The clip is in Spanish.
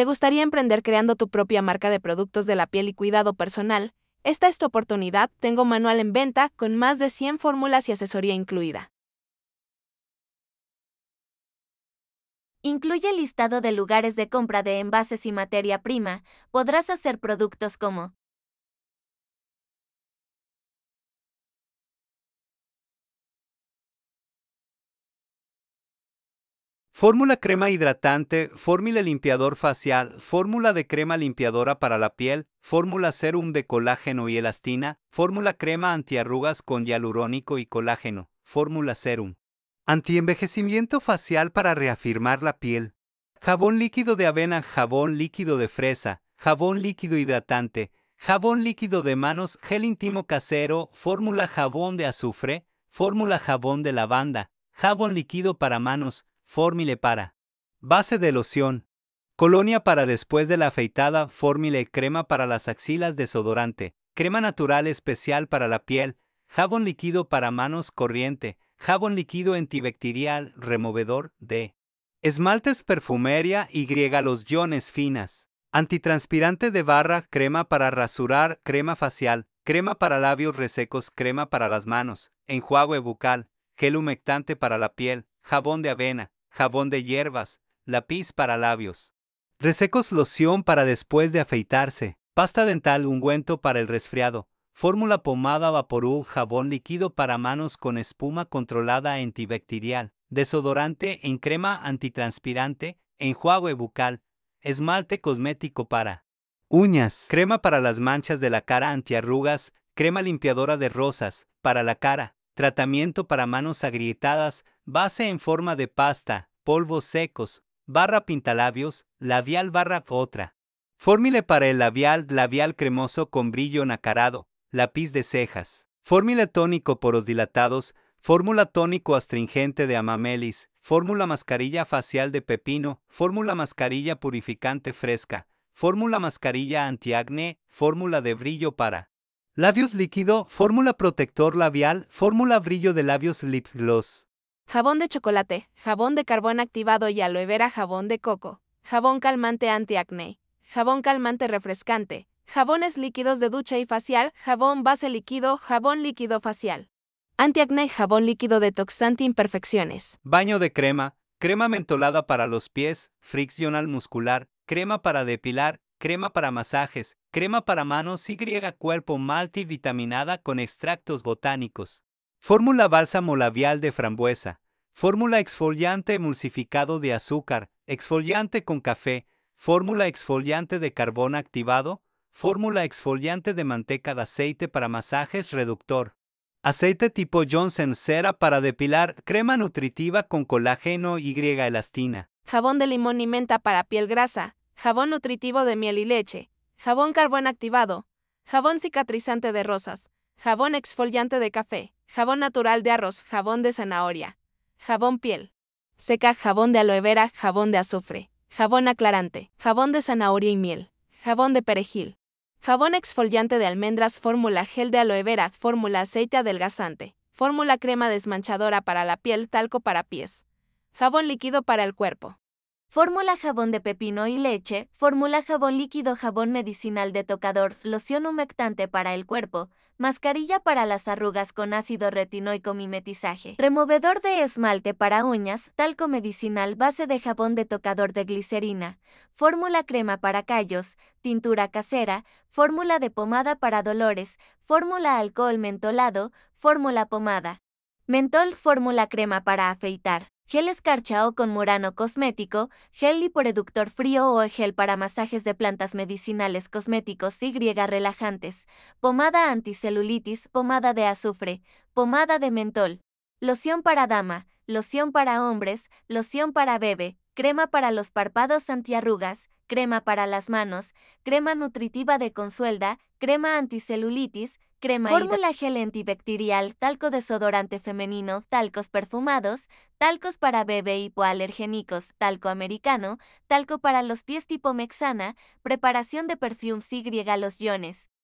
¿Te gustaría emprender creando tu propia marca de productos de la piel y cuidado personal? Esta es tu oportunidad, tengo manual en venta con más de 100 fórmulas y asesoría incluida. Incluye listado de lugares de compra de envases y materia prima, podrás hacer productos como Fórmula crema hidratante, fórmula limpiador facial, fórmula de crema limpiadora para la piel, fórmula serum de colágeno y elastina, fórmula crema antiarrugas con hialurónico y colágeno, fórmula serum. Antienvejecimiento facial para reafirmar la piel. Jabón líquido de avena, jabón líquido de fresa, jabón líquido hidratante, jabón líquido de manos, gel íntimo casero, fórmula jabón de azufre, fórmula jabón de lavanda, jabón líquido para manos, formile para. Base de loción. Colonia para después de la afeitada, formile crema para las axilas, desodorante, crema natural especial para la piel, jabón líquido para manos corriente, jabón líquido antibacterial, removedor de esmaltes, perfumería y griega los iones finas, antitranspirante de barra, crema para rasurar, crema facial, crema para labios resecos, crema para las manos, enjuague bucal, gel humectante para la piel, jabón de avena, jabón de hierbas, lápiz para labios. Resecos loción para después de afeitarse, pasta dental, ungüento para el resfriado, fórmula pomada vaporú, jabón líquido para manos con espuma controlada antibacterial, desodorante en crema antitranspirante, enjuague bucal, esmalte cosmético para uñas, crema para las manchas de la cara antiarrugas, crema limpiadora de rosas, para la cara, tratamiento para manos agrietadas, base en forma de pasta, polvos secos, barra pintalabios, labial barra otra. Fórmula para el labial, labial cremoso con brillo nacarado, lápiz de cejas. Fórmula tónico poros dilatados, fórmula tónico astringente de amamelis, fórmula mascarilla facial de pepino, fórmula mascarilla purificante fresca, fórmula mascarilla antiacné, fórmula de brillo para Labios líquido, fórmula protector labial, fórmula brillo de labios Lips Gloss. Jabón de chocolate, jabón de carbón activado y aloe vera, jabón de coco, jabón calmante antiacné, jabón calmante refrescante, jabones líquidos de ducha y facial, jabón base líquido, jabón líquido facial. Antiacné, jabón líquido detoxante imperfecciones. Baño de crema, crema mentolada para los pies, friccional muscular, crema para depilar, crema para masajes, crema para manos y cuerpo multivitaminada con extractos botánicos. Fórmula bálsamo labial de frambuesa. Fórmula exfoliante emulsificado de azúcar, exfoliante con café, fórmula exfoliante de carbón activado, fórmula exfoliante de manteca de aceite para masajes reductor. Aceite tipo Johnson cera para depilar, crema nutritiva con colágeno y elastina. Jabón de limón y menta para piel grasa, jabón nutritivo de miel y leche, jabón carbón activado, jabón cicatrizante de rosas, jabón exfoliante de café, jabón natural de arroz, jabón de zanahoria, jabón piel seca, jabón de aloe vera, jabón de azufre, jabón aclarante, jabón de zanahoria y miel, jabón de perejil, jabón exfoliante de almendras, fórmula gel de aloe vera, fórmula aceite adelgazante, fórmula crema desmanchadora para la piel, talco para pies, jabón líquido para el cuerpo. Fórmula jabón de pepino y leche, fórmula jabón líquido, jabón medicinal de tocador, loción humectante para el cuerpo, mascarilla para las arrugas con ácido retinoico mimetizaje, removedor de esmalte para uñas, talco medicinal, base de jabón de tocador de glicerina, fórmula crema para callos, tintura casera, fórmula de pomada para dolores, fórmula alcohol mentolado, fórmula pomada. Mentol, fórmula crema para afeitar gel escarcha o con murano cosmético, gel liporeductor frío o gel para masajes de plantas medicinales cosméticos y griega relajantes, pomada anticelulitis, pomada de azufre, pomada de mentol, loción para dama, loción para hombres, loción para bebé, crema para los párpados antiarrugas, crema para las manos, crema nutritiva de consuelda, crema anticelulitis, crema Fórmula gel antibacterial, talco desodorante femenino, talcos perfumados, talcos para bebé hipoalergénicos, talco americano, talco para los pies tipo mexana, preparación de perfume y griega los iones,